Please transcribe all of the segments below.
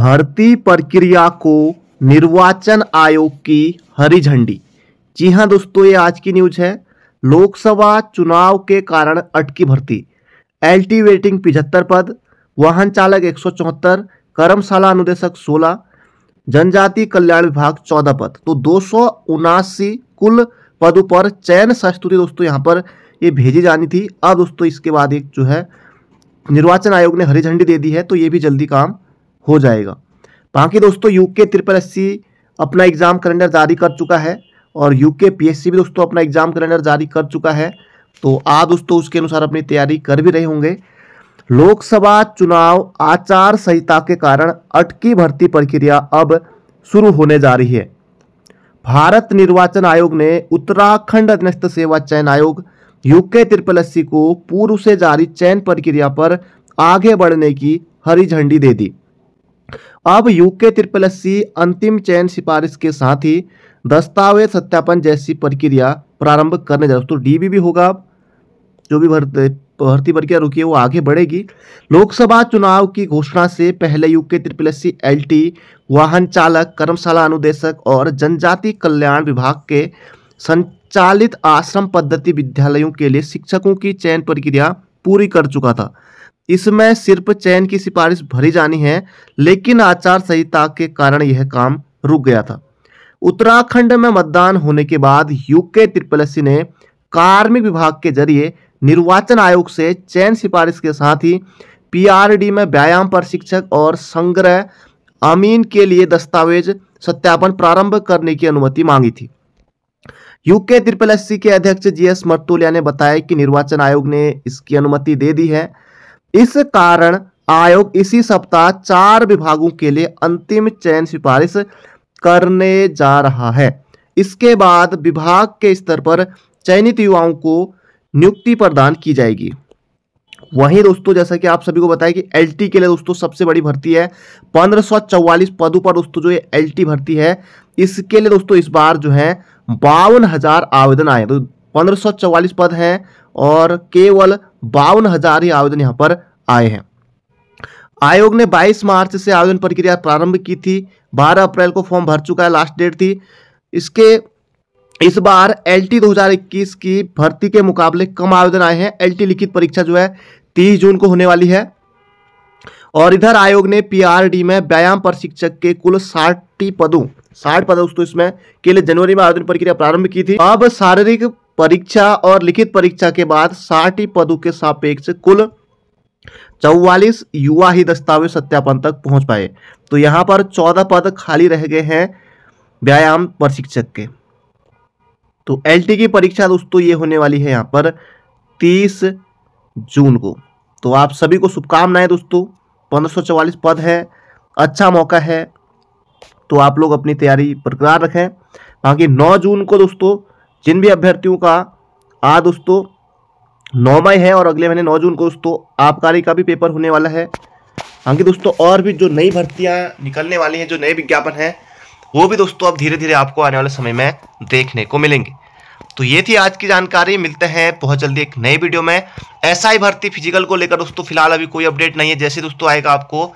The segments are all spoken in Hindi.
भर्ती प्रक्रिया को निर्वाचन आयोग की हरी झंडी जी हाँ दोस्तों ये आज की न्यूज है लोकसभा चुनाव के कारण अटकी भर्ती एल टी वेटिंग पिछहत्तर पद वाहन चालक एक सौ चौहत्तर कर्मशाला अनुदेशक सोलह जनजाति कल्याण विभाग चौदह पद तो दो सौ उनासी कुल पदों पर चयन संस्तुति दोस्तों यहाँ पर ये भेजी जानी थी अब दोस्तों इसके बाद एक जो है निर्वाचन आयोग ने हरी झंडी दे दी है तो ये भी जल्दी काम हो जाएगा बाकी दोस्तों यूके त्रिपल एस अपना एग्ज़ाम कैलेंडर जारी कर चुका है और यूके पीएससी भी दोस्तों अपना एग्ज़ाम कैलेंडर जारी कर चुका है तो आ दोस्तों उसके अनुसार अपनी तैयारी कर भी रहे होंगे लोकसभा चुनाव आचार संहिता के कारण अटकी भर्ती प्रक्रिया अब शुरू होने जा रही है भारत निर्वाचन आयोग ने उत्तराखंड अधीनस्थ सेवा चयन आयोग यूके त्रिपल एस को पूर्व से जारी चयन प्रक्रिया पर आगे बढ़ने की हरी झंडी दे दी अब यूके ट्रिपल एस सी अंतिम चयन सिफारिश के साथ ही दस्तावेज सत्यापन जैसी प्रक्रिया प्रारंभ करने जा रहा है तो डी भी होगा जो भी भर्ती भर्ती प्रक्रिया रुकी है वो आगे बढ़ेगी लोकसभा चुनाव की घोषणा से पहले UK triple S C L T वाहन चालक कर्मशाला अनुदेशक और जनजाति कल्याण विभाग के संचालित आश्रम पद्धति विद्यालयों के लिए शिक्षकों की चयन प्रक्रिया पूरी कर चुका था इसमें सिर्फ चयन की सिफारिश भरी जानी है लेकिन आचार संहिता के कारण यह काम रुक गया था उत्तराखंड में मतदान होने के बाद यूके ट्रिपल एस ने कार्मिक विभाग के जरिए निर्वाचन आयोग से चयन सिफारिश के साथ ही पीआरडी में व्यायाम प्रशिक्षक और संग्रह अमीन के लिए दस्तावेज सत्यापन प्रारंभ करने की अनुमति मांगी थी यूके ट्रिपल एस के अध्यक्ष जीएस मर्तोलिया ने बताया कि निर्वाचन आयोग ने इसकी अनुमति दे दी है इस कारण आयोग इसी सप्ताह चार विभागों के लिए अंतिम चयन सिफारिश करने जा रहा है इसके बाद विभाग के स्तर पर चयनित युवाओं को नियुक्ति प्रदान की जाएगी वहीं दोस्तों जैसा कि आप सभी को बताया कि एलटी के लिए दोस्तों सबसे बड़ी भर्ती है पंद्रह पदों पर दोस्तों जो ये एलटी भर्ती है इसके लिए दोस्तों इस बार जो है बावन हजार आवेदन आए तो पंद्रह पद हैं और केवल बावन हजार ही आवेदन यहाँ पर आए हैं आयोग ने 22 मार्च से आवेदन प्रक्रिया प्रारंभ की थी 12 अप्रैल को फॉर्म भर चुका है लास्ट डेट थी इसके इस बार एलटी 2021 की भर्ती के मुकाबले कम आवेदन आए हैं एलटी लिखित परीक्षा जो है 30 जून को होने वाली है और इधर आयोग ने पीआरडी में व्यायाम प्रशिक्षक के कुल साठ पदों साठ पदों दोस्तों इसमें के लिए जनवरी में आवेदन प्रक्रिया प्रारंभ की थी अब शारीरिक परीक्षा और लिखित परीक्षा के बाद साठ पदों के सापेक्ष कुल चौवालीस युवा ही दस्तावेज सत्यापन तक पहुंच पाए तो यहां पर चौदह पद खाली रह गए हैं व्यायाम प्रशिक्षक के तो एलटी की परीक्षा दोस्तों ये होने वाली है यहाँ पर तीस जून को तो आप सभी को शुभकामनाएं दोस्तों पंद्रह पद है अच्छा मौका है तो आप लोग अपनी तैयारी बरकरार रखें बाकी 9 जून को दोस्तों जिन भी अभ्यर्थियों का आ दोस्तों नौ मई है और अगले महीने नौ जून को दोस्तों आबकारी का भी पेपर होने वाला है हालांकि दोस्तों और भी जो नई भर्तियां निकलने वाली हैं जो नए विज्ञापन हैं वो भी दोस्तों अब धीरे धीरे आपको आने वाले समय में देखने को मिलेंगे तो ये थी आज की जानकारी मिलते हैं बहुत जल्दी एक नई वीडियो में ऐसा ही भर्ती फिजिकल को लेकर दोस्तों फिलहाल अभी कोई अपडेट नहीं है जैसे दोस्तों आएगा आपको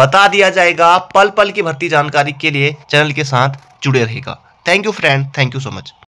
बता दिया जाएगा पल पल की भर्ती जानकारी के लिए चैनल के साथ जुड़े रहेगा thank you friend thank you so much